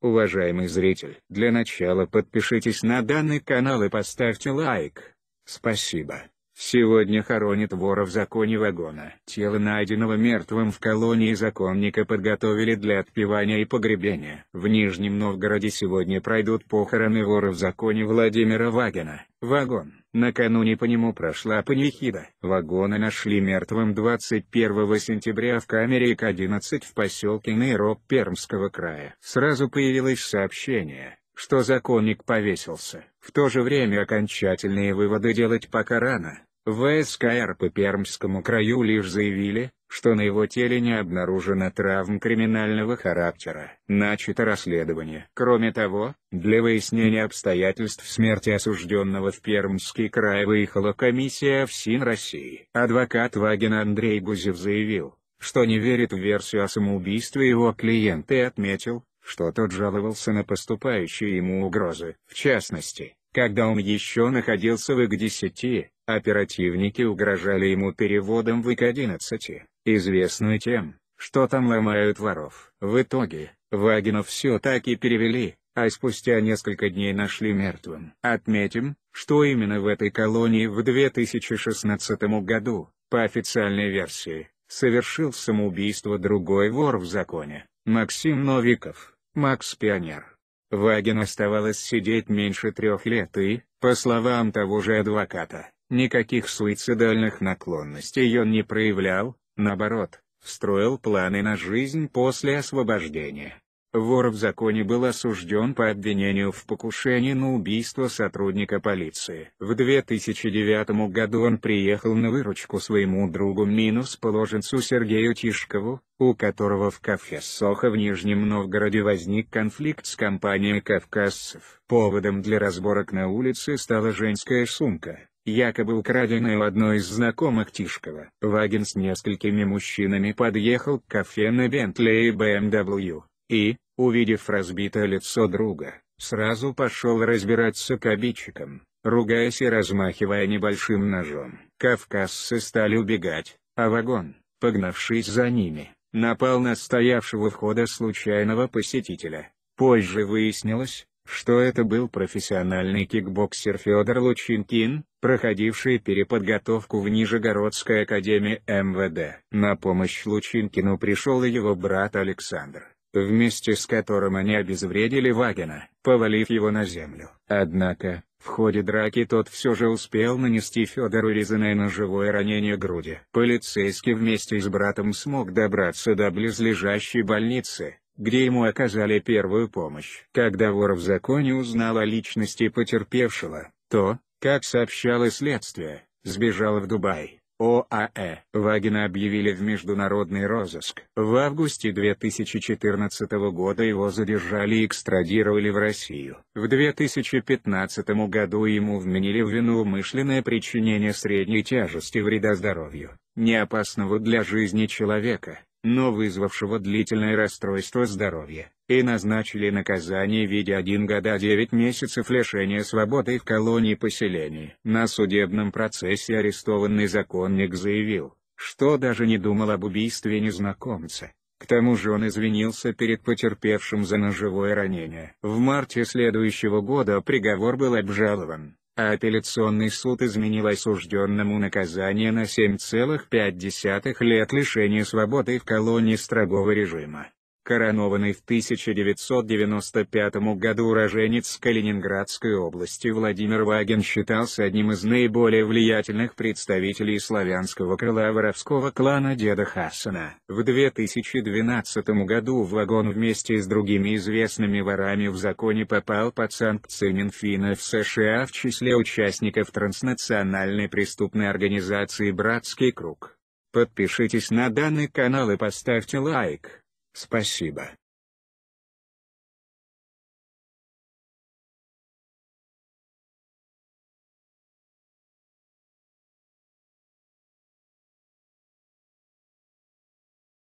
Уважаемый зритель, для начала подпишитесь на данный канал и поставьте лайк. Спасибо. Сегодня хоронят вора в законе вагона. Тело найденного мертвым в колонии законника подготовили для отпевания и погребения. В Нижнем Новгороде сегодня пройдут похороны вора в законе Владимира Вагина. Вагон. Накануне по нему прошла панихида. Вагона нашли мертвым 21 сентября в камере к 11 в поселке Нейроп Пермского края. Сразу появилось сообщение, что законник повесился. В то же время окончательные выводы делать пока рано. ВСКР по Пермскому краю лишь заявили, что на его теле не обнаружено травм криминального характера. Начато расследование. Кроме того, для выяснения обстоятельств смерти осужденного в Пермский край выехала комиссия ФСИН России. Адвокат Вагин Андрей Гузев заявил, что не верит в версию о самоубийстве его клиента и отметил, что тот жаловался на поступающие ему угрозы. В частности, когда он еще находился в ИК-10, оперативники угрожали ему переводом в ИК-11, известную тем, что там ломают воров. В итоге, Вагина все так и перевели, а спустя несколько дней нашли мертвым. Отметим, что именно в этой колонии в 2016 году, по официальной версии, совершил самоубийство другой вор в законе, Максим Новиков, Макс Пионер. Вагин оставалось сидеть меньше трех лет и, по словам того же адвоката, никаких суицидальных наклонностей он не проявлял, наоборот, строил планы на жизнь после освобождения. Вор в законе был осужден по обвинению в покушении на убийство сотрудника полиции. В 2009 году он приехал на выручку своему другу минус положенцу Сергею Тишкову, у которого в кафе «Соха» в Нижнем Новгороде возник конфликт с компанией кавказцев. Поводом для разборок на улице стала женская сумка, якобы украденная у одной из знакомых Тишкова. Вагин с несколькими мужчинами подъехал к кафе на Бентли и BMW и, увидев разбитое лицо друга, сразу пошел разбираться к обидчикам, ругаясь и размахивая небольшим ножом. Кавказцы стали убегать, а вагон, погнавшись за ними, напал на стоявшего у входа случайного посетителя. Позже выяснилось, что это был профессиональный кикбоксер Федор Лучинкин, проходивший переподготовку в Нижегородской академии МВД. На помощь Лучинкину пришел его брат Александр вместе с которым они обезвредили Вагина, повалив его на землю. Однако, в ходе драки тот все же успел нанести Федору резаное ножевое ранение груди. Полицейский вместе с братом смог добраться до близлежащей больницы, где ему оказали первую помощь. Когда вор в законе узнал о личности потерпевшего, то, как сообщало следствие, сбежал в Дубай. ОАЭ Вагина объявили в международный розыск. В августе 2014 года его задержали и экстрадировали в Россию. В 2015 году ему вменили в вину умышленное причинение средней тяжести вреда здоровью, неопасного для жизни человека но вызвавшего длительное расстройство здоровья, и назначили наказание в виде 1 года 9 месяцев лишения свободы в колонии поселения. На судебном процессе арестованный законник заявил, что даже не думал об убийстве незнакомца. К тому же он извинился перед потерпевшим за ножевое ранение. В марте следующего года приговор был обжалован а апелляционный суд изменил осужденному наказание на 7,5 лет лишения свободы в колонии строгого режима коронованный в 1995 году уроженец Калининградской области Владимир Вагин считался одним из наиболее влиятельных представителей славянского крыла воровского клана Деда Хасана. В 2012 году Вагон вместе с другими известными ворами в законе попал под санкции Минфина в США в числе участников транснациональной преступной организации «Братский круг». Подпишитесь на данный канал и поставьте лайк. Спасибо.